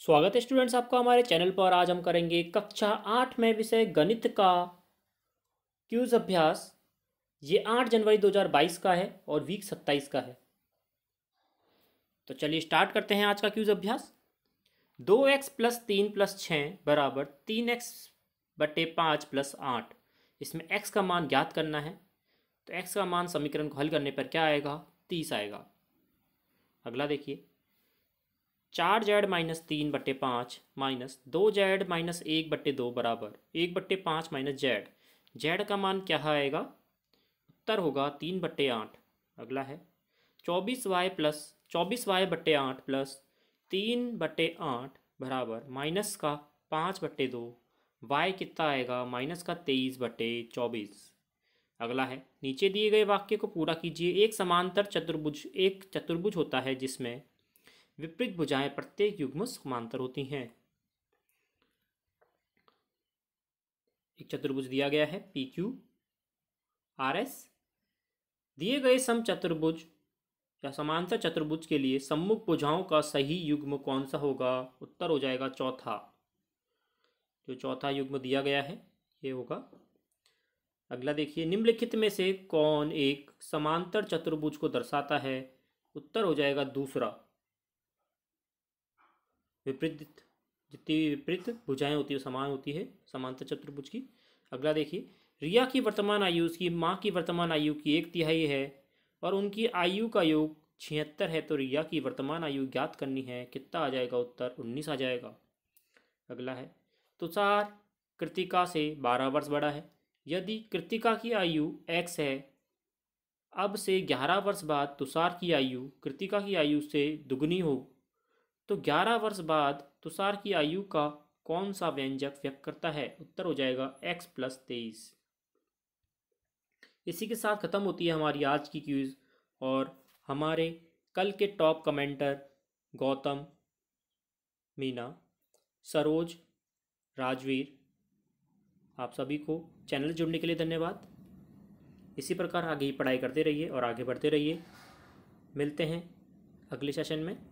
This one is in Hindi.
स्वागत है स्टूडेंट्स आपका हमारे चैनल पर आज हम करेंगे कक्षा आठ में विषय गणित का क्यूज अभ्यास ये आठ जनवरी 2022 का है और वीक सत्ताईस का है तो चलिए स्टार्ट करते हैं आज का क्यूज अभ्यास दो एक्स प्लस तीन प्लस छः बराबर तीन एक्स बटे पाँच प्लस आठ इसमें एक्स का मान ज्ञात करना है तो एक्स का मान समीकरण को हल करने पर क्या आएगा तीस आएगा अगला देखिए चार जेड माइनस तीन बट्टे पाँच माइनस दो जेड माइनस एक बट्टे दो बराबर एक बट्टे पाँच माइनस जेड जेड का मान क्या आएगा उत्तर होगा तीन बट्टे आठ अगला है चौबीस वाई प्लस चौबीस वाई बट्टे आठ प्लस तीन बट्टे आठ बराबर माइनस का पाँच बट्टे दो वाई कितना आएगा माइनस का तेईस बट्टे चौबीस अगला है नीचे दिए गए वाक्य को पूरा कीजिए एक समांतर चतुर्भुज एक चतुर्भुज होता है जिसमें विपरीत भुजाएं प्रत्येक युग्म समांतर होती हैं एक चतुर्भुज दिया गया है पी क्यू आर एस दिए गए सम चतुर्भुज या समांतर चतुर्भुज के लिए सम्मुख भुजाओं का सही युग्म कौन सा होगा उत्तर हो जाएगा चौथा जो चौथा युग्म दिया गया है ये होगा अगला देखिए निम्नलिखित में से कौन एक समांतर चतुर्भुज को दर्शाता है उत्तर हो जाएगा दूसरा विपरीत जितनी भी विपरीत भुजाएं होती है समान होती है समांतर चतुर्भुज की अगला देखिए रिया की वर्तमान आयु उसकी माँ की वर्तमान आयु की एक तिहाई है और उनकी आयु का योग छिहत्तर है तो रिया की वर्तमान आयु ज्ञात करनी है कितना आ जाएगा उत्तर उन्नीस आ जाएगा अगला है तुषार कृतिका से बारह वर्ष बड़ा है यदि कृतिका की आयु एक्स है अब से ग्यारह वर्ष बाद तुषार की आयु कृतिका की आयु से दुगनी हो तो 11 वर्ष बाद तुषार की आयु का कौन सा व्यंजक व्यक्त करता है उत्तर हो जाएगा x प्लस तेईस इसी के साथ ख़त्म होती है हमारी आज की क्यूज़ और हमारे कल के टॉप कमेंटर गौतम मीना सरोज राजवीर आप सभी को चैनल जुड़ने के लिए धन्यवाद इसी प्रकार आगे ही पढ़ाई करते रहिए और आगे बढ़ते रहिए मिलते हैं अगले सेशन में